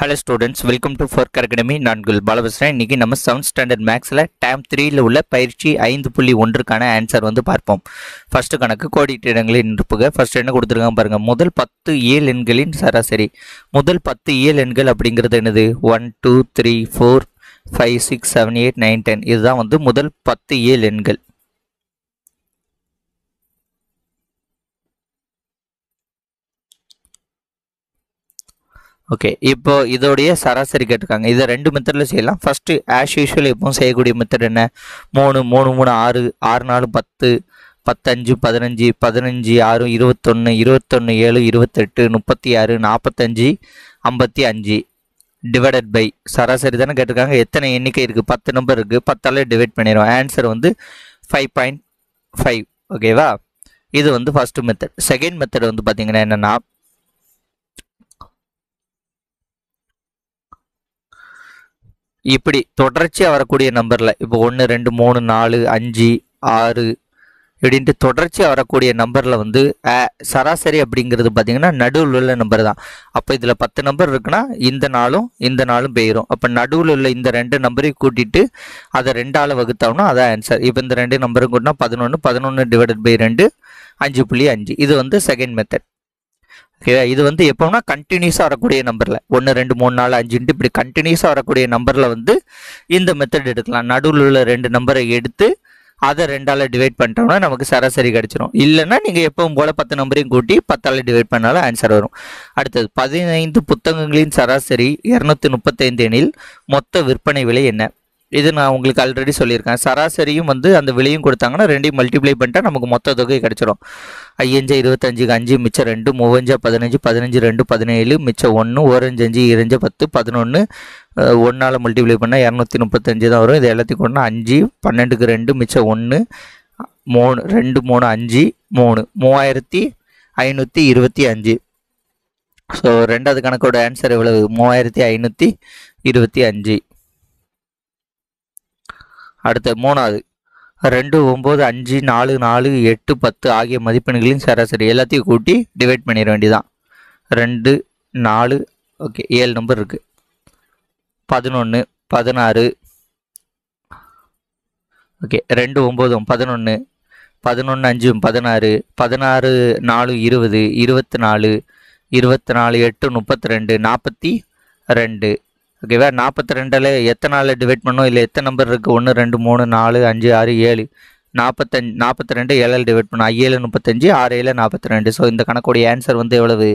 hello students welcome to Fork Academy நான்கு பாலபஸ்ரன் இன்றைக்கி நம்ம செவன்த் ஸ்டாண்டர்ட் மேக்ஸில் டேம் த்ரீயில் உள்ள பயிற்சி ஐந்து புள்ளி ஒன்றுக்கான ஆன்சர் வந்து பார்ப்போம் ஃபஸ்ட்டு கணக்கு கோடிட்டு இடங்களில் நிற்புக ஃபஸ்ட்டு என்ன கொடுத்துருக்காங்க பாருங்கள் முதல் பத்து ஏழு எண்களின் சராசரி முதல் பத்து ஏழு எண்கள் அப்படிங்கிறது என்னது one two three four five six seven eight nine ten இதுதான் வந்து முதல் பத்து ஏழு எண்கள் ஓகே இப்போ இதோடைய சராசரி கேட்டிருக்காங்க இதை ரெண்டு மெத்தடில் செய்யலாம் ஃபஸ்ட்டு ஆஸ் யூஷுவல் எப்பவும் செய்யக்கூடிய மெத்தட் என்ன மூணு மூணு மூணு ஆறு ஆறு நாலு பத்து பத்தஞ்சு பதினஞ்சு பதினஞ்சு ஆறு இருபத்தொன்று இருபத்தொன்று ஏழு இருபத்தெட்டு முப்பத்தி ஆறு நாற்பத்தஞ்சு ஐம்பத்தி அஞ்சு டிவைடட் பை சராசரி தானே கேட்டிருக்காங்க எத்தனை எண்ணிக்கை இருக்குது பத்து நம்பர் இருக்குது பத்தாலே டிவைட் பண்ணிடுவோம் ஆன்சர் வந்து ஃபைவ் பாயிண்ட் ஃபைவ் ஓகேவா இது வந்து ஃபஸ்ட்டு மெத்தட் செகண்ட் மெத்தட் வந்து பார்த்திங்கன்னா என்னென்னா இப்படி தொடர்ச்சியாக வரக்கூடிய நம்பரில் இப்போ ஒன்று ரெண்டு மூணு நாலு அஞ்சு ஆறு இப்படின்ட்டு தொடர்ச்சியாக வரக்கூடிய நம்பரில் வந்து சராசரி அப்படிங்கிறது பார்த்திங்கன்னா நடுவில் உள்ள நம்பர் தான் அப்போ இதில் பத்து நம்பர் இருக்குன்னா இந்த நாளும் இந்த நாளும் பெயரும் அப்போ நடுவில் உள்ள இந்த ரெண்டு நம்பரையும் கூட்டிட்டு அதை ரெண்டால் வகுத்தோம்னா அதான் ஆன்சர் இப்போ இந்த ரெண்டு நம்பரும் கூட்டினா பதினொன்று பதினொன்று டிவைடட் பை ரெண்டு அஞ்சு புள்ளி அஞ்சு இது வந்து செகண்ட் மெத்தட் ஓகேவா இது வந்து எப்போனா கண்டினியூஸாக வரக்கூடிய நம்பரில் ஒன்று ரெண்டு மூணு நாலு அஞ்சுன்ட்டு இப்படி கண்டினியூஸாக வரக்கூடிய நம்பரில் வந்து இந்த மெத்தட் எடுக்கலாம் நடுவில் உள்ள ரெண்டு நம்பரை எடுத்து அதை ரெண்டால் டிவைட் பண்ணிட்டோம்னா நமக்கு சராசரி கிடச்சிரும் இல்லைன்னா நீங்கள் எப்பவும் போல் பத்து நம்பரையும் கூட்டி பத்தால் டிவைட் பண்ணாலும் ஆன்சர் வரும் அடுத்தது பதினைந்து புத்தகங்களின் சராசரி இரநூத்தி முப்பத்தைந்து எனில் மொத்த விற்பனை விலை என்ன இது நான் உங்களுக்கு ஆல்ரெடி சொல்லியிருக்கேன் சராசரியும் வந்து அந்த விலையும் கொடுத்தாங்கன்னா ரெண்டையும் மல்டிப்ளை பண்ணிட்டா நமக்கு மொத்த தொகை கிடச்சிடும் ஐயஞ்சு இருபத்தஞ்சுக்கு அஞ்சு மிச்சம் ரெண்டு மூவஞ்சா பதினஞ்சு பதினஞ்சு ரெண்டு பதினேழு மிச்சம் ஒன்று ஓரஞ்சு அஞ்சு இரஞ்சு பத்து பதினொன்று ஒன்றால் மல்டிப்ளை பண்ணால் இரநூத்தி முப்பத்தஞ்சு தான் வரும் இது எல்லாத்தையும் கொண்டு அஞ்சு பன்னெண்டுக்கு ரெண்டு மிச்சம் ஒன்று மூணு ரெண்டு மூணு அஞ்சு மூணு மூவாயிரத்தி ஐநூற்றி இருபத்தி அஞ்சு ஸோ ரெண்டாவது கணக்கோட ஆன்சர் எவ்வளவு மூவாயிரத்தி ஐநூற்றி இருபத்தி அஞ்சு அடுத்த மூணாவது ரெண்டு ஒம்பது அஞ்சு நாலு நாலு எட்டு பத்து ஆகிய மதிப்பெண்களின் சராசரி எல்லாத்தையும் கூட்டி டிவைட் பண்ணிட வேண்டியதான் ரெண்டு நாலு ஓகே ஏழு நம்பர் இருக்குது பதினொன்று பதினாறு ஓகே ரெண்டு ஒம்போதும் பதினொன்று பதினொன்று அஞ்சும் பதினாறு பதினாறு நாலு இருபது இருபத்தி நாலு இருபத்தி நாலு எட்டு முப்பத்தி ரெண்டு நாற்பத்தி ரெண்டு ஓகேவா நாற்பத்தி ரெண்டில் நாள் டிவைட் பண்ணோம் இல்லை எத்தனை நம்பர் இருக்குது ஒன்று ரெண்டு மூணு நாலு அஞ்சு ஆறு ஏழு நாற்பத்தஞ்சு நாற்பத்தி ரெண்டு ஏழில் டிவைட் பண்ணோம் ஐஏழு முப்பத்தஞ்சு ஆறு ஏழு நாற்பத்தி ரெண்டு ஸோ இந்த கணக்குடைய ஆன்சர் வந்து எவ்வளவு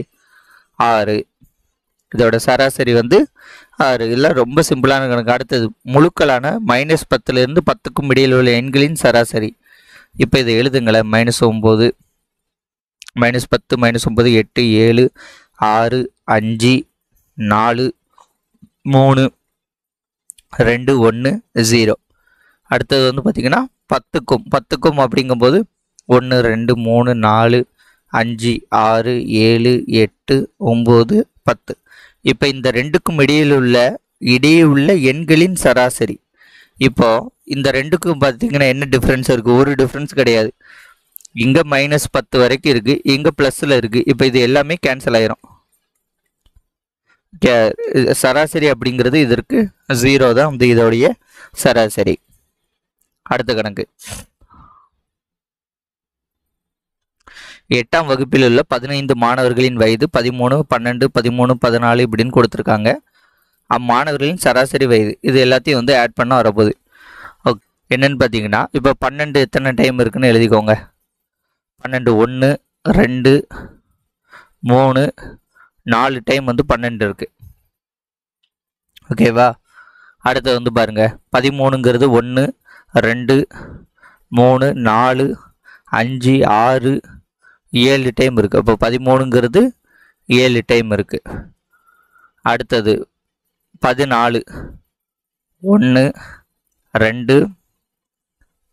ஆறு இதோட சராசரி வந்து ஆறு இதெல்லாம் ரொம்ப சிம்பிளான கணக்கு அடுத்தது முழுக்களான மைனஸ் பத்துலேருந்து பத்துக்கும் இடையில் உள்ள எண்களின் சராசரி இப்போ இதை எழுதுங்களேன் மைனஸ் ஒம்பது மைனஸ் பத்து மைனஸ் ஒம்பது எட்டு ஏழு ஆறு அஞ்சு நாலு மூணு ரெண்டு ஒன்று ஜீரோ அடுத்தது வந்து பார்த்திங்கன்னா பத்துக்கும் பத்துக்கும் அப்படிங்கும்போது ஒன்று ரெண்டு மூணு நாலு அஞ்சு ஆறு ஏழு எட்டு ஒம்பது பத்து இப்போ இந்த ரெண்டுக்கும் இடையில் உள்ள இடையே உள்ள எண்களின் சராசரி இப்போது இந்த ரெண்டுக்கும் பார்த்திங்கன்னா என்ன டிஃப்ரென்ஸ் இருக்குது ஒரு டிஃப்ரென்ஸ் கிடையாது இங்கே மைனஸ் பத்து வரைக்கும் இருக்குது இங்கே ப்ளஸில் இருக்குது இப்போ இது எல்லாமே கேன்சல் ஆயிரும் சராசரி அப்படிங்கிறது இதற்கு ஜீரோ தான் வந்து இதோடைய சராசரி அடுத்த கணக்கு எட்டாம் வகுப்பில் உள்ள பதினைந்து மாணவர்களின் வயது பதிமூணு பன்னெண்டு பதிமூணு பதினாலு இப்படின்னு கொடுத்துருக்காங்க அம்மாணவர்களின் சராசரி வயது இது எல்லாத்தையும் வந்து ஆட் பண்ண வரப்போகுது ஓக் என்னென்னு பார்த்தீங்கன்னா இப்போ பன்னெண்டு எத்தனை டைம் இருக்குன்னு எழுதிக்கோங்க பன்னெண்டு ஒன்று ரெண்டு மூணு நாலு டைம் வந்து பன்னெண்டு இருக்குது ஓகேவா அடுத்து வந்து பாருங்கள் பதிமூணுங்கிறது ஒன்று ரெண்டு மூணு நாலு அஞ்சு ஆறு ஏழு டைம் இருக்குது இப்போ பதிமூணுங்கிறது ஏழு டைம் இருக்குது அடுத்தது பதினாலு ஒன்று ரெண்டு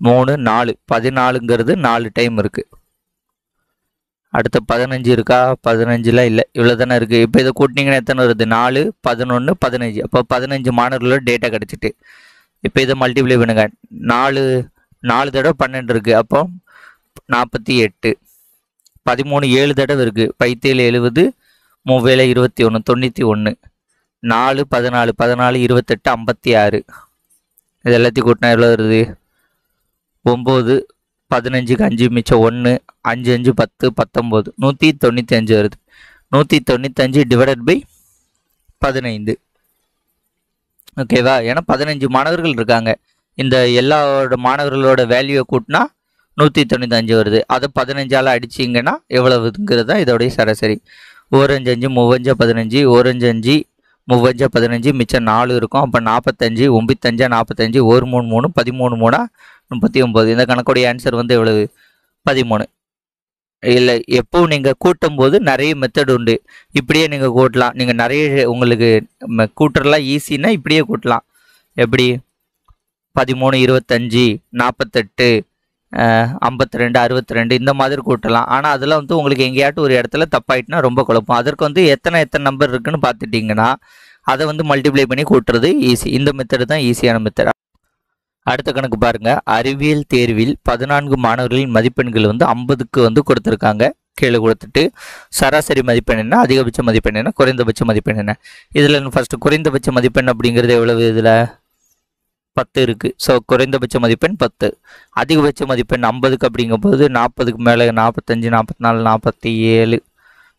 மூணு நாலு பதினாலுங்கிறது நாலு டைம் இருக்குது அடுத்த பதினஞ்சு இருக்கா பதினஞ்சில் இல்லை இவ்வளோ தானே இருக்குது இப்போ இதை கூட்டினீங்கன்னா எத்தனை வருது நாலு பதினொன்று பதினஞ்சு அப்போ பதினஞ்சு மாணவர்களோட டேட்டா கிடச்சிட்டு இப்போ இதை மல்டிப்ளை பண்ணுங்க நாலு நாலு தடவை பன்னெண்டு இருக்குது அப்போ நாற்பத்தி எட்டு பதிமூணு ஏழு தடவை இருக்குது பைத்தேழு எழுபது மூவேல இருபத்தி ஒன்று தொண்ணூற்றி ஒன்று நாலு பதினாலு பதினாலு இருபத்தெட்டு ஐம்பத்தி ஆறு இது எல்லாத்தையும் கூட்டினா எவ்வளோ வருது ஒம்பது பதினஞ்சுக்கு அஞ்சு மிச்சம் ஒன்று அஞ்சு அஞ்சு பத்து பத்தொம்போது நூற்றி தொண்ணூற்றி அஞ்சு வருது நூற்றி தொண்ணூத்தஞ்சு டிவைடட் பை பதினைந்து ஓகேவா ஏன்னா பதினஞ்சு மாணவர்கள் இருக்காங்க இந்த எல்லாரோட மாணவர்களோட வேல்யூவை கூட்டினா நூற்றி தொண்ணூத்தஞ்சு வருது அதை பதினஞ்சால் அடிச்சிங்கன்னா எவ்வளவுங்கிறது தான் இதோடைய சராசரி ஓரஞ்சு அஞ்சு மூவஞ்சா பதினஞ்சு ஓரஞ்சு அஞ்சு மூவஞ்சா பதினஞ்சு மிச்சம் நாலு இருக்கும் அப்போ நாற்பத்தஞ்சு ஒம்பத்தஞ்சா நாற்பத்தஞ்சு ஒரு மூணு மூணு பதிமூணு மூணாக முப்பத்தி ஒம்பது இந்த கணக்குடைய ஆன்சர் வந்து எவ்வளவு பதிமூணு இல்லை எப்போ நீங்கள் கூட்டும் போது நிறைய மெத்தட் உண்டு இப்படியே நீங்கள் கூட்டலாம் நீங்கள் நிறைய உங்களுக்கு கூட்டுறலாம் ஈஸின்னா இப்படியே கூட்டலாம் எப்படி பதிமூணு இருபத்தஞ்சி நாற்பத்தெட்டு ஐம்பத்தி ரெண்டு அறுபத்தி ரெண்டு இந்த மாதிரி கூட்டலாம் ஆனால் அதில் வந்து உங்களுக்கு எங்கேயாட்டும் ஒரு இடத்துல தப்பாயிட்டுனா ரொம்ப குழப்பம் அதற்கு வந்து எத்தனை எத்தனை நம்பர் இருக்குன்னு பார்த்துட்டிங்கன்னா அதை வந்து மல்டிப்ளை பண்ணி கூட்டுறது ஈஸி இந்த மெத்தடு தான் ஈஸியான மெத்தட் அடுத்த கணக்கு பாருங்க அறிவியல் தேர்வில் பதினான்கு மாணவர்களின் மதிப்பெண்கள் வந்து ஐம்பதுக்கு வந்து கொடுத்துருக்காங்க கீழே கொடுத்துட்டு சராசரி மதிப்பெண் என்ன அதிகபட்ச மதிப்பெண் என்ன குறைந்தபட்ச மதிப்பெண் என்ன இதில் ஃபஸ்ட்டு குறைந்தபட்ச மதிப்பெண் அப்படிங்கிறது எவ்வளவு இதில் பத்து இருக்குது ஸோ குறைந்தபட்ச மதிப்பெண் பத்து அதிகபட்ச மதிப்பெண் ஐம்பதுக்கு அப்படிங்கும்போது நாற்பதுக்கு மேலே நாற்பத்தஞ்சு நாற்பத்தி நாலு நாற்பத்தி ஏழு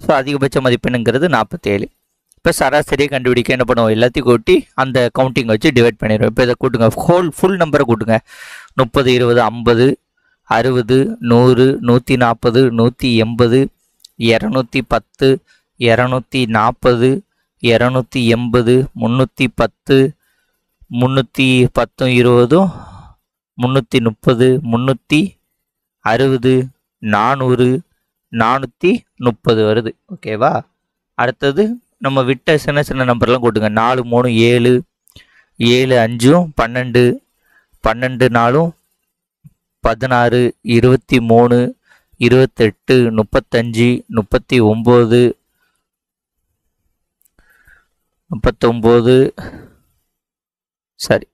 ஸோ அதிகபட்ச மதிப்பெண்ணுங்கிறது நாற்பத்தேழு இப்போ சராசரியை கண்டுபிடிக்க என்ன பண்ணுவோம் எல்லாத்தையும் கூட்டி அந்த கவுண்டிங் வச்சு டிவைட் பண்ணிடுவோம் இப்போ இதை கூட்டுங்க ஹோல் ஃபுல் நம்பரை கூட்டுங்க முப்பது இருபது ஐம்பது அறுபது நூறு நூற்றி நாற்பது நூற்றி எண்பது இரநூத்தி பத்து இரநூத்தி நாற்பது இரநூத்தி எண்பது முந்நூற்றி பத்து முந்நூற்றி பத்தும் இருபதும் முந்நூற்றி முப்பது முந்நூற்றி அறுபது நானூறு நானூற்றி முப்பது வருது ஓகேவா அடுத்தது நம்ம விட்ட சின்ன சின்ன நம்பர்லாம் கூட்டுங்க நாலு மூணு ஏழு ஏழு அஞ்சும் பன்னெண்டு பன்னெண்டு நாளும் பதினாறு இருபத்தி மூணு இருபத்தெட்டு முப்பத்தஞ்சு முப்பத்தி ஒம்பது முப்பத்தொம்போது சரி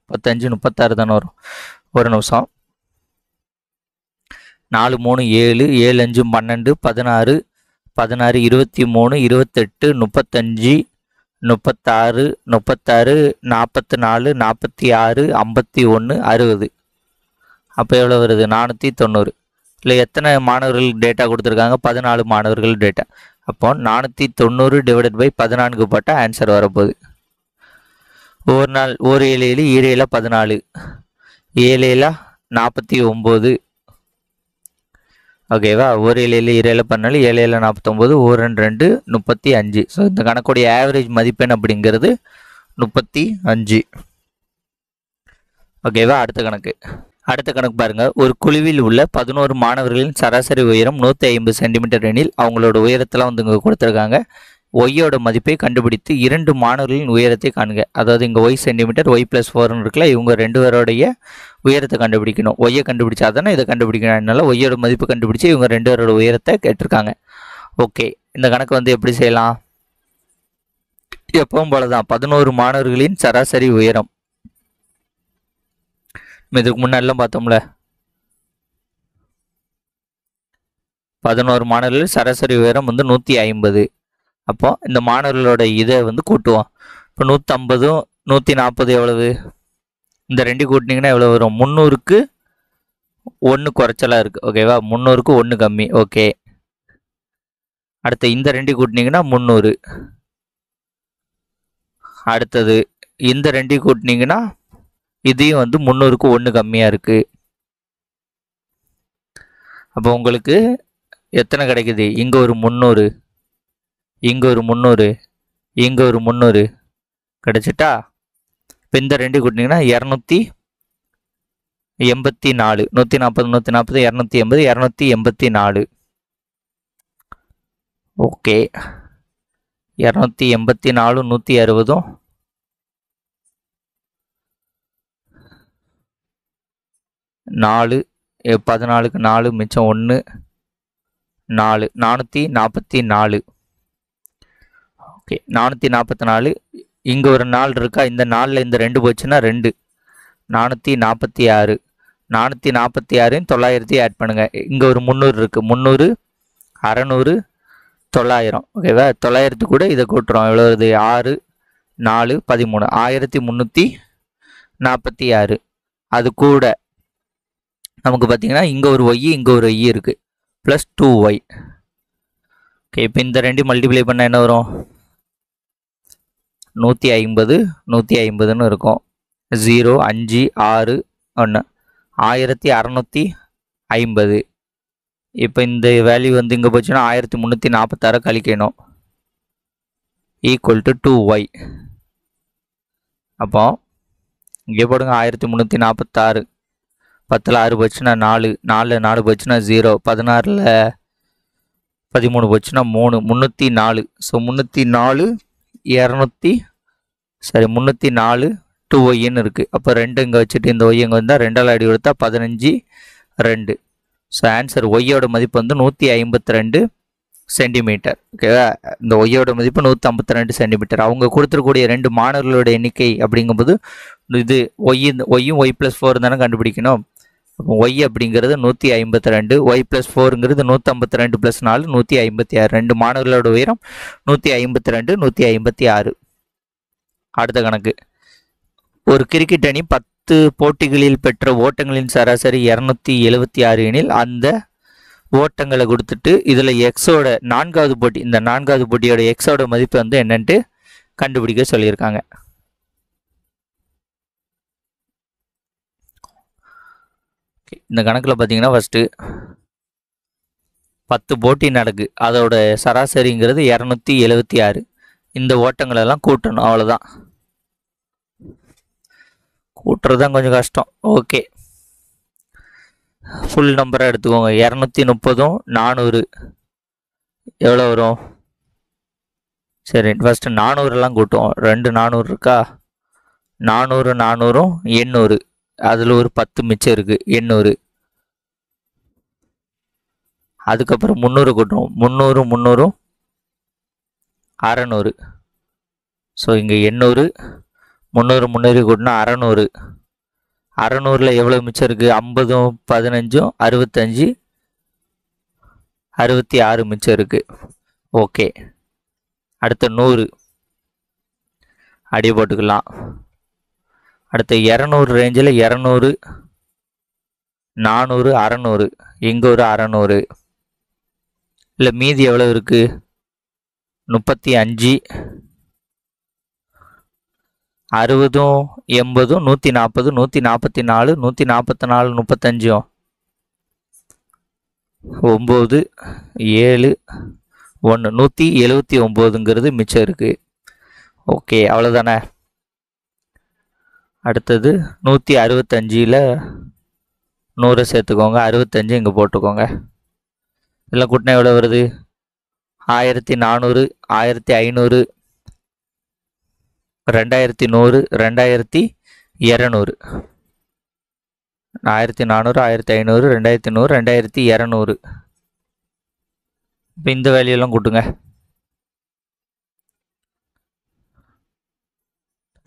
முப்பத்தஞ்சு முப்பத்தாறு தானே வரும் ஒரு நிமிஷம் நாலு மூணு ஏழு ஏழு அஞ்சு பன்னெண்டு பதினாறு பதினாறு இருபத்தி மூணு இருபத்தெட்டு முப்பத்தஞ்சு முப்பத்தாறு முப்பத்தாறு நாற்பத்தி நாலு நாற்பத்தி ஆறு ஐம்பத்தி ஒன்று அறுபது அப்போ எவ்வளோ வருது நானூற்றி தொண்ணூறு இல்லை எத்தனை மாணவர்கள் டேட்டா கொடுத்துருக்காங்க பதினாலு மாணவர்கள் டேட்டா அப்போ நானூற்றி தொண்ணூறு டிவைடட் பை பதினான்கு போட்டால் ஆன்சர் வரப்போகுது ஒரு நாள் ஒரு ஏழு ஏழு ஈரேழா பதினாலு ஏழு ஏழா நாற்பத்தி ஒம்பது ஓகேவா ஒரு ஏழு ஏழு இரு ஏழு பண்ணாலும் ஏழு ஏழு நாற்பத்தொம்போது ஒரு ரெண்டு ரெண்டு முப்பத்தி அஞ்சு ஸோ இந்த கணக்குடைய ஆவரேஜ் மதிப்பெண் அப்படிங்கிறது முப்பத்தி அஞ்சு ஓகேவா அடுத்த கணக்கு அடுத்த கணக்கு பாருங்கள் ஒரு குழுவில் உள்ள பதினோரு மாணவர்களின் சராசரி உயரம் நூற்றி ஐம்பது சென்டிமீட்டர் எனில் அவங்களோட உயரத்தெல்லாம் வந்து இங்கே கொடுத்துருக்காங்க ஒய்யோட மதிப்பை கண்டுபிடித்து இரண்டு மாணவர்களின் உயரத்தை காண்க அதாவது இங்கே ஒய் சென்டிமீட்டர் ஒய் ப்ளஸ் ஃபோர்னு இருக்குல்ல இவங்க ரெண்டு பேரோடைய உயரத்தை கண்டுபிடிக்கணும் ஒய்யை கண்டுபிடிச்சா தானே இதை கண்டுபிடிக்கணும் அதனால ஒய்யோட மதிப்பு கண்டுபிடிச்சி இவங்க ரெண்டு பேரோட உயரத்தை கேட்டிருக்காங்க ஓகே இந்த கணக்கு வந்து எப்படி செய்யலாம் எப்பவும் போல தான் பதினோரு மாணவர்களின் சராசரி உயரம் இதுக்கு முன்னாடிலாம் பார்த்தோம்ல பதினோரு மாணவர்கள் சராசரி உயரம் வந்து நூற்றி ஐம்பது அப்போ இந்த மாணவர்களோட இதை வந்து கூட்டுவோம் இப்போ நூற்றம்பதும் நூற்றி நாற்பது எவ்வளவு இந்த ரெண்டு கூட்டினீங்கன்னா எவ்வளோ வரும் முந்நூறுக்கு ஒன்று குறைச்சலாக இருக்குது ஓகேவா முந்நூறுக்கு ஒன்று கம்மி ஓகே அடுத்து இந்த ரெண்டு கூட்டினீங்கன்னா முந்நூறு அடுத்தது இந்த ரெண்டு கூட்டினீங்கன்னா இதையும் வந்து முந்நூறுக்கு ஒன்று கம்மியாக இருக்குது அப்போ உங்களுக்கு எத்தனை கிடைக்குது இங்கே ஒரு முந்நூறு இங்கே ஒரு முந்நூறு இங்கே ஒரு முந்நூறு கிடச்சிட்டா இப்போ இந்த ரெண்டு கூட்டினீங்கன்னா இரநூத்தி எண்பத்தி நாலு நூற்றி நாற்பது நூற்றி நாற்பது இரநூத்தி எண்பது இரநூத்தி எண்பத்தி நாலு ஓகே இரநூத்தி எண்பத்தி நாலு நூற்றி அறுபதும் நாலு பதினாலுக்கு நாலு மிச்சம் ஒன்று நாலு நானூற்றி நாற்பத்தி நாலு ஓகே நானூற்றி நாற்பத்தி நாலு இங்கே ஒரு நாள் இருக்கா இந்த நாளில் இந்த ரெண்டு போச்சுன்னா ரெண்டு நானூற்றி நாற்பத்தி ஆறு நானூற்றி நாற்பத்தி ஆறையும் தொள்ளாயிரத்தையும் ஆட் பண்ணுங்கள் இங்கே ஒரு முந்நூறு இருக்குது முந்நூறு அறநூறு தொள்ளாயிரம் ஓகேவா தொள்ளாயிரத்து கூட இதை கூட்டுறோம் எவ்வளோ இது ஆறு நாலு பதிமூணு ஆயிரத்தி முந்நூற்றி நாற்பத்தி ஆறு அது கூட நமக்கு பார்த்திங்கன்னா இங்கே ஒரு ஒய் இங்கே ஒரு ஒய் இருக்குது ப்ளஸ் டூ ஒய் ஓகே இப்போ இந்த ரெண்டு மல்டிப்ளை பண்ணால் என்ன வரும் நூற்றி ஐம்பது நூற்றி ஐம்பதுன்னு இருக்கும் ஜீரோ அஞ்சு ஆறு ஒன்று ஆயிரத்தி அறநூற்றி ஐம்பது இப்போ இந்த வேல்யூ வந்து இங்கே போச்சுன்னா ஆயிரத்தி முந்நூற்றி நாற்பத்தாறு கழிக்கணும் ஈக்குவல் டு டூ ஒய் அப்போ இங்கே போடுங்க ஆயிரத்தி முந்நூற்றி நாற்பத்தாறு பத்தில் ஆறு போச்சுன்னா நாலு நாலில் நாலு போச்சுன்னா ஜீரோ பதினாறில் பதிமூணு போச்சுன்னா மூணு முந்நூற்றி நாலு ஸோ முந்நூற்றி நாலு இரநூத்தி சாரி முந்நூற்றி நாலு டூ ஒய்ன்னு இருக்குது அப்போ ரெண்டு இங்கே வச்சுட்டு இந்த ஒய் இங்கே வந்தால் ரெண்டால் அடி கொடுத்தா பதினஞ்சு ரெண்டு ஸோ ஆன்சர் ஒய்யோட மதிப்பு வந்து நூற்றி ஐம்பத்தி ரெண்டு சென்டிமீட்டர் ஓகேவா இந்த ஒய்யோட மதிப்பு நூற்றி ஐம்பத்தி ரெண்டு சென்டிமீட்டர் அவங்க கொடுத்துருக்கூடிய ரெண்டு மாணவர்களோட எண்ணிக்கை அப்படிங்கும்போது இது ஒய் ஒய்யும் ஒய் ப்ளஸ் ஃபோர் தானே கண்டுபிடிக்கணும் ஒய் அப்படிங்கிறது நூற்றி ஐம்பத்தி ரெண்டு ஒய் ப்ளஸ் ஃபோருங்கிறது நூற்றம்பத்தி ரெண்டு ப்ளஸ் நாலு நூற்றி ஐம்பத்தி ஆறு ரெண்டு மாணவர்களோட உயரம் நூற்றி ஐம்பத்தி ரெண்டு நூற்றி ஐம்பத்தி ஆறு அடுத்த கணக்கு ஒரு கிரிக்கெட் அணி பத்து போட்டிகளில் பெற்ற ஓட்டங்களின் சராசரி இரநூத்தி எழுபத்தி ஆறு எனில் அந்த ஓட்டங்களை கொடுத்துட்டு இதில் எக்ஸோட நான்காவது போட்டி இந்த நான்காவது போட்டியோட எக்ஸோட மதிப்பு வந்து என்னன்ட்டு கண்டுபிடிக்க சொல்லியிருக்காங்க இந்த கணக்கில் பார்த்தீங்கன்னா ஃபஸ்ட்டு பத்து போட்டி நடக்கு அதோட சராசரிங்கிறது இரநூத்தி எழுபத்தி ஆறு இந்த ஓட்டங்களெல்லாம் கூட்டணும் அவ்வளோதான் கூட்டுறது தான் கொஞ்சம் கஷ்டம் ஓகே ஃபுல் நம்பராக எடுத்துக்கோங்க இரநூத்தி முப்பதும் நானூறு எவ்வளோ வரும் சரி ஃபஸ்ட்டு நானூறுலாம் கூட்டுவோம் ரெண்டு நானூறு இருக்கா நானூறு நானூறும் எண்ணூறு அதில் ஒரு பத்து மிச்சம் இருக்குது எண்ணூறு அதுக்கப்புறம் முந்நூறு கூட்டணும் முந்நூறு முந்நூறும் அறநூறு ஸோ இங்கே எண்ணூறு முந்நூறு முந்நூறு கூட்டினா அறநூறு அறநூறில் எவ்வளோ மிச்சம் இருக்குது ஐம்பதும் பதினஞ்சும் அறுபத்தஞ்சி அறுபத்தி ஆறு மிச்சம் இருக்குது ஓகே அடுத்த நூறு அடி போட்டுக்கலாம் அடுத்து இரநூறு ரேஞ்சில் இரநூறு நானூறு அறநூறு இங்கே ஒரு அறநூறு இல்லை மீதி எவ்வளோ இருக்குது முப்பத்தி அஞ்சு அறுபதும் எண்பதும் நூற்றி நாற்பது நூற்றி நாற்பத்தி நாலு நூற்றி நாற்பத்தி நாலு முப்பத்தஞ்சும் ஒம்பது ஏழு ஒன்று நூற்றி எழுபத்தி ஒம்போதுங்கிறது மிச்சம் இருக்குது ஓகே அவ்வளோதானே அடுத்தது நூற்றி அறுபத்தஞ்சியில் நூறு சேர்த்துக்கோங்க அறுபத்தஞ்சு இங்கே போட்டுக்கோங்க இல்லை கூட்டினா எவ்வளோ வருது ஆயிரத்தி நானூறு ஆயிரத்தி ஐநூறு ரெண்டாயிரத்தி நூறு ரெண்டாயிரத்தி இரநூறு ஆயிரத்தி நானூறு ஆயிரத்தி ஐநூறு ரெண்டாயிரத்தி நூறு ரெண்டாயிரத்தி இரநூறு இப்போ இந்த வேலையெல்லாம் கொடுங்க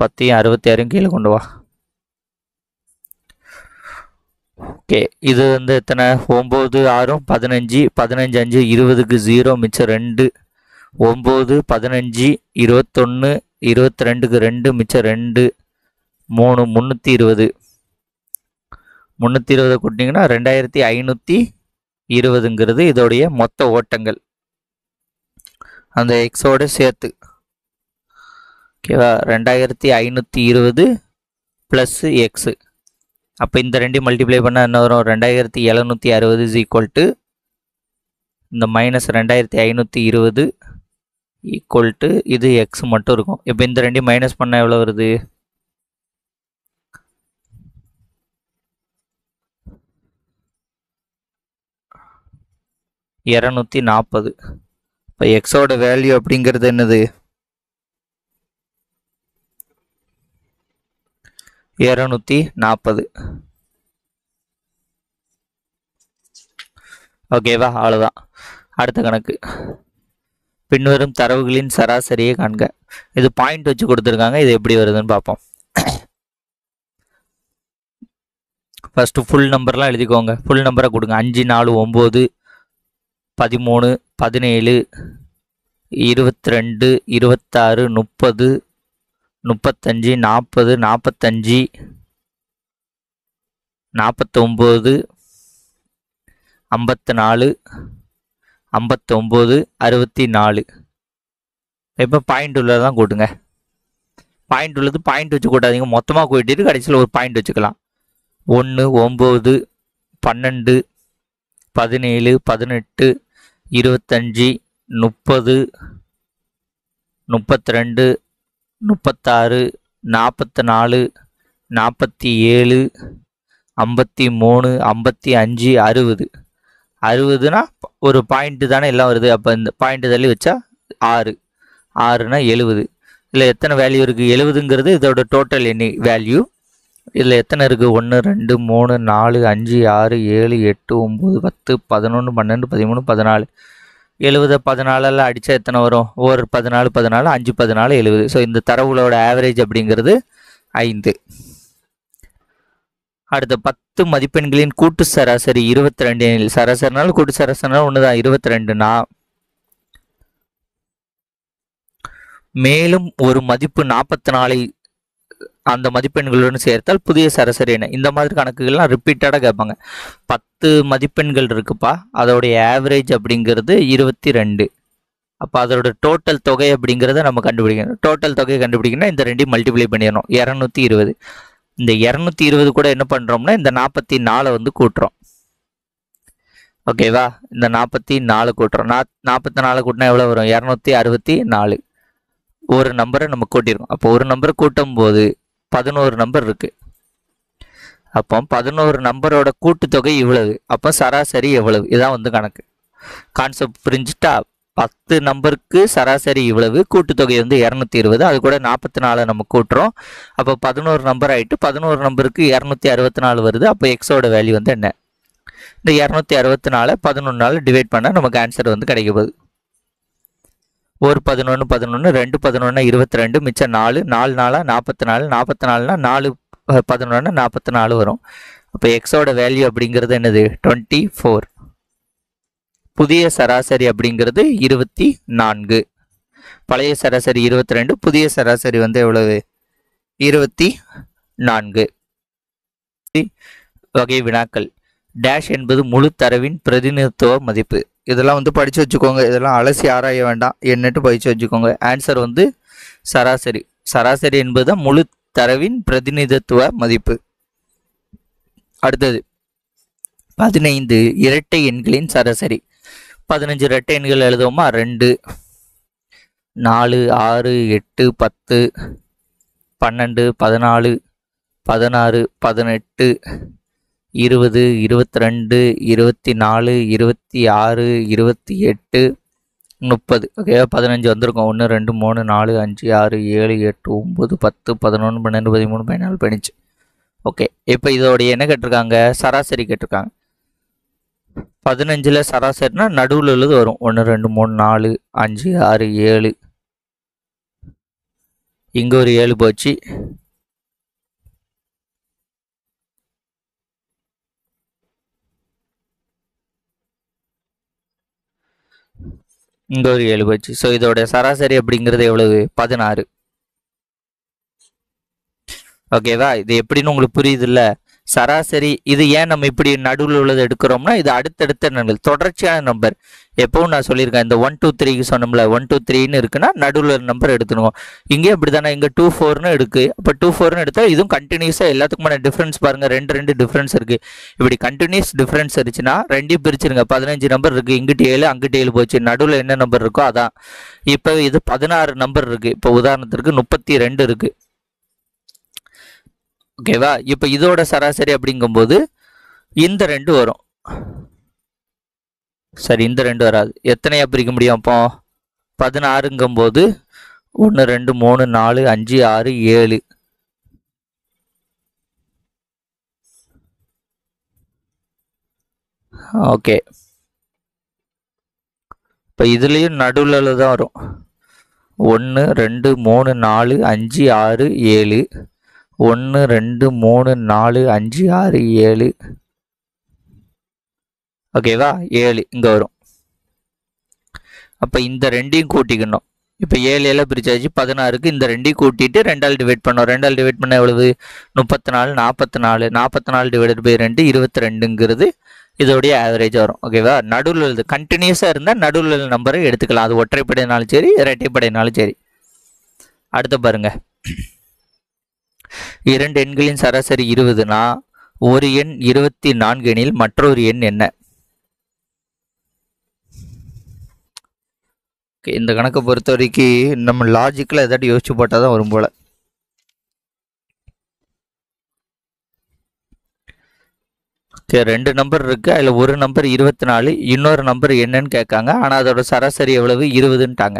பத்தையும் அறுபத்தி ஆறையும் கீழே கொண்டு வா ஓகே இது வந்து எத்தனை ஒம்பது ஆறும் பதினஞ்சு பதினஞ்சு அஞ்சு இருபதுக்கு ஜீரோ மிச்சம் ரெண்டு ஒம்பது பதினஞ்சு இருபத்தொன்று இருபத்தி ரெண்டுக்கு ரெண்டு மிச்சம் ரெண்டு மூணு முந்நூற்றி இருபது முந்நூற்றி இருபதை கூட்டிங்கன்னா ரெண்டாயிரத்தி ஐநூற்றி இருபதுங்கிறது இதோடைய மொத்த ஓட்டங்கள் அந்த எக்ஸோடு சேர்த்து ஓகேவா ரெண்டாயிரத்தி ஐநூற்றி இருபது ப்ளஸ்ஸு எக்ஸு அப்போ இந்த ரெண்டு மல்டிப்ளை பண்ணால் என்ன வரும் ரெண்டாயிரத்தி எழுநூற்றி அறுபது இஸ் ஈக்குவல் டு இந்த மைனஸ் ரெண்டாயிரத்தி ஐநூற்றி இருபது ஈக்குவல் டு இது எக்ஸ் மட்டும் இருக்கும் இப்போ இந்த ரெண்டையும் மைனஸ் பண்ணால் எவ்வளோ வருது இரநூத்தி நாற்பது இப்போ எக்ஸோட வேல்யூ அப்படிங்கிறது என்னது இரநூத்தி நாற்பது ஓகேவா அவ்வளோதான் அடுத்த கணக்கு பின்வரும் தரவுகளின் சராசரியை காண்க இது பாயிண்ட் வச்சு கொடுத்துருக்காங்க இது எப்படி வருதுன்னு பார்ப்போம் ஃபஸ்ட்டு ஃபுல் நம்பர்லாம் எழுதிக்கோங்க ஃபுல் நம்பரை கொடுங்க அஞ்சு நாலு ஒம்பது பதிமூணு பதினேழு இருபத்தி ரெண்டு இருபத்தாறு முப்பது முப்பத்தஞ்சு நாற்பது நாற்பத்தஞ்சு நாற்பத்தொம்பது ஐம்பத்து நாலு ஐம்பத்தொம்பது அறுபத்தி நாலு இப்போ பாயிண்ட் உள்ளது தான் கூட்டுங்க பாயிண்ட் உள்ளது பாயிண்ட் வச்சு கூட்டாதீங்க மொத்தமாக கூட்டிட்டு கடைசியில் ஒரு பாயிண்ட் வச்சுக்கலாம் ஒன்று ஒம்பது பன்னெண்டு பதினேழு பதினெட்டு இருபத்தஞ்சி முப்பது முப்பத்தி ரெண்டு முப்பத்தாறு நாற்பத்தி நாலு நாற்பத்தி ஏழு ஐம்பத்தி மூணு ஐம்பத்தி அஞ்சு அறுபது அறுபதுனா ஒரு பாயிண்ட்டு தானே எல்லாம் வருது அப்போ இந்த பாயிண்ட்டு தள்ளி வச்சா ஆறு ஆறுனா எழுபது இதில் எத்தனை வேல்யூ இருக்குது எழுபதுங்கிறது இதோட டோட்டல் எண்ணி வேல்யூ இதில் எத்தனை இருக்குது ஒன்று ரெண்டு மூணு நாலு அஞ்சு ஆறு ஏழு எட்டு ஒம்பது பத்து பதினொன்று பன்னெண்டு பதிமூணு பதினாலு எழுபது பதினாலில் அடித்தா எத்தனை வரும் ஒரு பதினாலு பதினாலு அஞ்சு பதினாலு எழுபது ஸோ இந்த தரவுகளோட ஆவரேஜ் அப்படிங்கிறது ஐந்து அடுத்த பத்து மதிப்பெண்களின் கூட்டு சராசரி இருபத்தி ரெண்டு சராசரினாலும் கூட்டு சராசரினாலும் ஒன்று தான் இருபத்தி ரெண்டுனா மேலும் ஒரு மதிப்பு நாற்பத்தி நாலை அந்த மதிப்பெண்களுடன் சேர்த்தால் புதிய சராசரி என்ன இந்த மாதிரி கணக்குகள்லாம் ரிப்பீட்டடாக கேட்பாங்க பத்து மதிப்பெண்கள் இருக்குப்பா அதோடைய ஆவரேஜ் அப்படிங்கிறது இருபத்தி ரெண்டு அப்போ அதோட டோட்டல் தொகை அப்படிங்கிறத நம்ம கண்டுபிடிக்கணும் டோட்டல் தொகையை கண்டுபிடிக்கணும்னா இந்த ரெண்டையும் மல்டிப்ளை பண்ணிடணும் இரநூத்தி இருபது இந்த இரநூத்தி இருபது கூட என்ன பண்ணுறோம்னா இந்த நாற்பத்தி நாலை வந்து கூட்டுறோம் ஓகேவா இந்த நாற்பத்தி நாலு கூட்டுறோம் நா நாற்பத்தி நாலு கூட்டினா எவ்வளோ வரும் இரநூத்தி அறுபத்தி நாலு ஒரு நம்பரை நம்ம கூட்டியிருக்கோம் அப்போ ஒரு நம்பரை கூட்டும் போது பதினோரு நம்பர் இருக்குது அப்போ பதினோரு நம்பரோட கூட்டுத்தொகை இவ்வளவு அப்போ சராசரி எவ்வளவு இதான் வந்து கணக்கு கான்செப்ட் புரிஞ்சுட்டா பத்து நம்பருக்கு சராசரி இவ்வளவு கூட்டுத்தொகை வந்து இரநூத்தி இருபது அது கூட நாற்பத்தி நாலு நம்ம கூட்டுறோம் அப்போ பதினோரு நம்பர் ஆகிட்டு பதினோரு நம்பருக்கு இரநூத்தி அறுபத்தி நாலு வருது அப்போ எக்ஸோட வேல்யூ வந்து என்ன இந்த இரநூத்தி அறுபத்தி நாலு பதினொன்று நாள் டிவைட் பண்ணால் நமக்கு ஆன்சர் வந்து கிடைக்க போகுது ஒரு பதினொன்று பதினொன்று ரெண்டு பதினொன்று இருபத்தி ரெண்டு மிச்சம் நாலு நாலு நாளாக நாற்பத்தி நாலு நாற்பத்தி நாலுனா நாலு பதினொன்று நாற்பத்தி நாலு வரும் அப்போ எக்ஸோட வேல்யூ அப்படிங்கிறது என்னது டுவெண்ட்டி ஃபோர் புதிய சராசரி அப்படிங்கிறது இருபத்தி நான்கு பழைய சராசரி இருபத்தி ரெண்டு புதிய சராசரி வந்து எவ்வளவு இருபத்தி நான்கு வகை வினாக்கள் டேஷ் என்பது முழு தரவின் பிரதிநிதித்துவ மதிப்பு இதெல்லாம் வந்து படித்து வச்சுக்கோங்க இதெல்லாம் அலசி ஆராய வேண்டாம் என்னட்டு படித்து வச்சுக்கோங்க ஆன்சர் வந்து சராசரி சராசரி என்பது முழு தரவின் பிரதிநிதித்துவ மதிப்பு அடுத்தது பதினைந்து இரட்டை எண்களின் சராசரி பதினஞ்சு இரட்டை எண்கள் எழுதுவோமா ரெண்டு நாலு ஆறு எட்டு பத்து பன்னெண்டு பதினாலு பதினாறு பதினெட்டு இருபது இருபத்தி ரெண்டு இருபத்தி நாலு இருபத்தி ஆறு இருபத்தி எட்டு முப்பது ஓகே பதினஞ்சு வந்திருக்கோம் ஒன்று ரெண்டு மூணு நாலு அஞ்சு ஆறு ஏழு எட்டு ஒம்பது பத்து பதினொன்று பன்னெண்டு பதிமூணு பதினாலு பதினஞ்சு ஓகே இப்போ இதோடைய என்ன கேட்டிருக்காங்க சராசரி கேட்டிருக்காங்க பதினஞ்சில் சராசரினா நடுவில் எழுது வரும் ஒன்று ரெண்டு மூணு நாலு அஞ்சு ஆறு ஏழு இங்கே ஒரு ஏழு போச்சு இங்கே ஒரு ஏழு போச்சு ஸோ இதோட சராசரி அப்படிங்கிறது எவ்வளவு பதினாறு ஓகேவா இது எப்படின்னு உங்களுக்கு புரியுது இல்லை சராசரி இது ஏன் நம்ம இப்படி நடுவில் உள்ளது எடுக்கிறோம்னா இது அடுத்தடுத்த நம்பர் தொடர்ச்சியான நம்பர் எப்பவும் நான் சொல்லியிருக்கேன் இந்த ஒன் டூ த்ரீக்கு சொன்னோம்ல ஒன் டூ த்ரீன்னு இருக்குன்னா நடுவில் ஒரு நம்பர் எடுத்துருவோம் இங்கே அப்படி தானே இங்கே டூ ஃபோர்னு இருக்கு இப்போ டூ ஃபோர்னு எடுத்தால் இதுவும் கண்டினியூஸாக எல்லாத்துக்குமான டிஃப்ரென்ஸ் பாருங்கள் ரெண்டு ரெண்டு டிஃப்ரென்ஸ் இருக்குது இப்படி கண்டினியூஸ் டிஃப்ரென்ஸ் இருந்துச்சுன்னா ரெண்டையும் பிரிச்சுருங்க பதினஞ்சு நம்பர் இருக்குது இங்கிட்டு ஏழு அங்கிட்டு ஏழு போச்சு நடுவில் என்ன நம்பர் இருக்கோ அதான் இப்போ இது பதினாறு நம்பர் இருக்குது இப்போ உதாரணத்திற்கு முப்பத்தி ரெண்டு இருக்குது ஓகேவா இப்போ இதோட சராசரி அப்படிங்கும்போது இந்த ரெண்டு வரும் சரி இந்த ரெண்டு வராது எத்தனையாக பிரிக்க முடியும் அப்போ பதினாறுங்கும்போது ஒன்று ரெண்டு மூணு நாலு அஞ்சு ஆறு ஏழு ஓகே இப்போ இதுலேயும் நடுவில் தான் வரும் ஒன்று ரெண்டு மூணு நாலு அஞ்சு ஆறு ஏழு ஒன்று ரெண்டு மூணு நாலு அஞ்சு ஆறு ஏழு ஓகேவா ஏழு இங்கே வரும் அப்போ இந்த ரெண்டையும் கூட்டிக்கணும் இப்போ ஏழு ஏழை பிரிச்சாச்சு பதினாறுக்கு இந்த ரெண்டையும் கூட்டிட்டு ரெண்டால் டிவைட் பண்ணோம் ரெண்டால் டிவைட் பண்ண எவ்வளவு முப்பத்தி நாலு நாற்பத்தி நாலு நாற்பத்தி நாலு டிவைடட் பை ரெண்டு இருபத்தி ரெண்டுங்கிறது இதோடைய ஆவரேஜ் வரும் ஓகேவா நடுவில் எழுது கண்டினியூஸாக இருந்தால் நடுவில் உள்ள நம்பரை எடுத்துக்கலாம் அது ஒற்றைப்படையினாலும் சரி இரட்டைப்படையினாலும் சரி அடுத்து பாருங்கள் இரண்டு எண்களின் சராசரி இருபதுனா ஒரு எண் இருபத்தி நான்கு எனில் மற்றொரு எண் என்ன இந்த கணக்கை பொறுத்த வரைக்கும் நம்ம லாஜிக்கில் ஏதாட்டி யோசிச்சு போட்டால் தான் வரும் போல் ஓகே ரெண்டு நம்பர் இருக்குது அதில் ஒரு நம்பர் இருபத்தி நாலு இன்னொரு நம்பர் என்னன்னு கேட்காங்க ஆனால் அதோட சராசரி எவ்வளவு இருபதுன்ட்டாங்க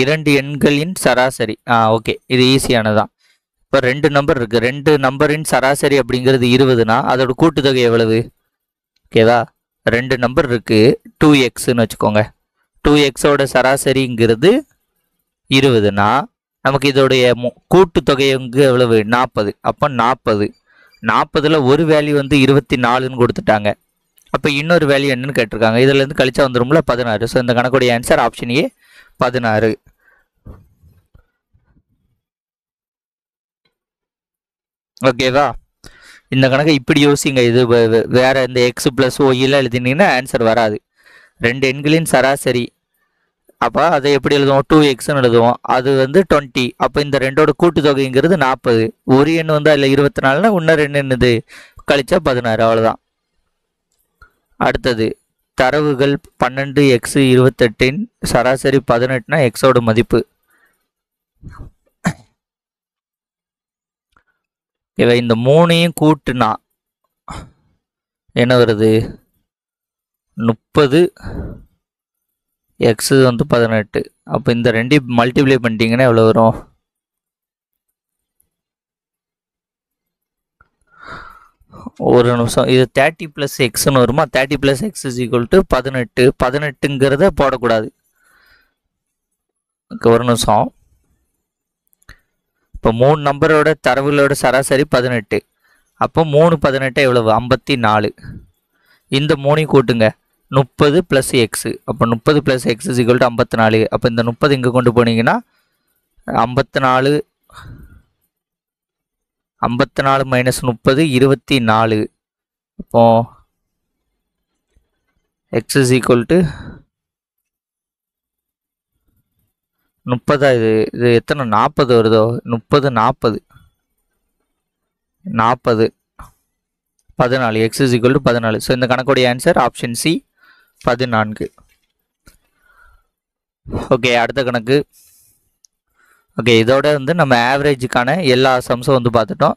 இரண்டு எண்களின் சராசரி ஆ ஓகே இது ஈஸியானதான் இப்போ ரெண்டு நம்பர் இருக்குது ரெண்டு நம்பரின் சராசரி அப்படிங்கிறது இருபதுனா அதோட கூட்டுத்தொகை எவ்வளவு ஓகேவா ரெண்டு நம்பர் இருக்குது டூ எக்ஸ்ன்னு வச்சுக்கோங்க டூ எக்ஸோட சராசரிங்கிறது இருபதுனா நமக்கு இதோடைய கூட்டுத்தொகைங்க எவ்வளவு நாற்பது அப்போ நாற்பது நாற்பதில் ஒரு வேல்யூ வந்து இருபத்தி நாலுன்னு கொடுத்துட்டாங்க அப்போ இன்னொரு வேல்யூ என்னன்னு கேட்டிருக்காங்க இதுலேருந்து கழிச்சா வந்துடும்ல பதினாறு ஸோ இந்த கணக்குடைய ஆன்சர் ஆப்ஷன் ஏ பதினாறு ஓகேவா இந்த கணக்கு இப்படி யோசிங்க இது வேற இந்த எக்ஸ் பிளஸ் ஓயில் எழுதினீங்கன்னா ஆன்சர் வராது ரெண்டு எண்களின் சராசரி அப்போ அதை எப்படி எழுதுவோம் டூ எக்ஸ்னு எழுதுவோம் அது வந்து டுவெண்ட்டி அப்போ இந்த ரெண்டோட கூட்டுத்தொகைங்கிறது நாற்பது ஒரு எண் வந்து அதில் இருபத்தி நாலுன்னா இன்னும் ரெண்டு என்னது கழிச்சா பதினாறு அவ்வளோதான் அடுத்தது தரவுகள் பன்னெண்டு எக்ஸு இருபத்தெட்டின் சராசரி பதினெட்டுனா எக்ஸோட மதிப்பு இவை இந்த மூணையும் கூட்டுனா என்ன வருது முப்பது எக்ஸு வந்து பதினெட்டு அப்போ இந்த ரெண்டையும் மல்டிப்ளை பண்ணிட்டீங்கன்னா எவ்வளோ வரும் ஒரு நிமிஷம் இது தேர்ட்டி ப்ளஸ் எக்ஸ்னு வருமா thirty plus X is equal to பதினெட்டு பதினெட்டுங்கிறத போடக்கூடாது ஒரு நிமிஷம் இப்போ மூணு நம்பரோட தரவுகளோட சராசரி பதினெட்டு அப்போ மூணு பதினெட்டு எவ்வளவு ஐம்பத்தி நாலு இந்த மூணையும் கூட்டுங்க முப்பது ப்ளஸ் எக்ஸு அப்போ முப்பது plus X is equal to ஐம்பத்தி நாலு அப்போ இந்த முப்பது இங்கே கொண்டு போனீங்கன்னா ஐம்பத்தி நாலு ஐம்பத்தி நாலு மைனஸ் முப்பது இருபத்தி நாலு அப்போ எக்ஸ் இஸ் ஈக்குவல் டு முப்பதா இது இது எத்தனை நாற்பது வருதோ முப்பது நாற்பது நாற்பது பதினாலு எக்ஸ் இஸ் ஈக்குவல் டு பதினாலு ஸோ இந்த கணக்குடைய ஆன்சர் ஆப்ஷன் சி பதினான்கு ஓகே அடுத்த கணக்கு ஓகே இதோட வந்து நம்ம ஆவரேஜுக்கான எல்லா சம்ஸும் வந்து பார்த்துட்டோம்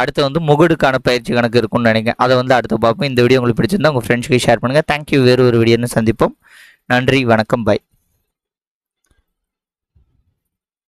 அடுத்து வந்து முகடுக்கான பயிற்சி கணக்கு இருக்கும்னு நினைக்கிறேன் அதை வந்து அடுத்து பார்ப்போம் இந்த வீடியோ உங்களுக்கு பிடிச்சிருந்தா உங்கள் ஃப்ரெண்ட்ஸுக்கு ஷேர் பண்ணுங்கள் தேங்க்யூ வேறு ஒரு வீடியோன்னு சந்திப்போம் நன்றி வணக்கம் பாய்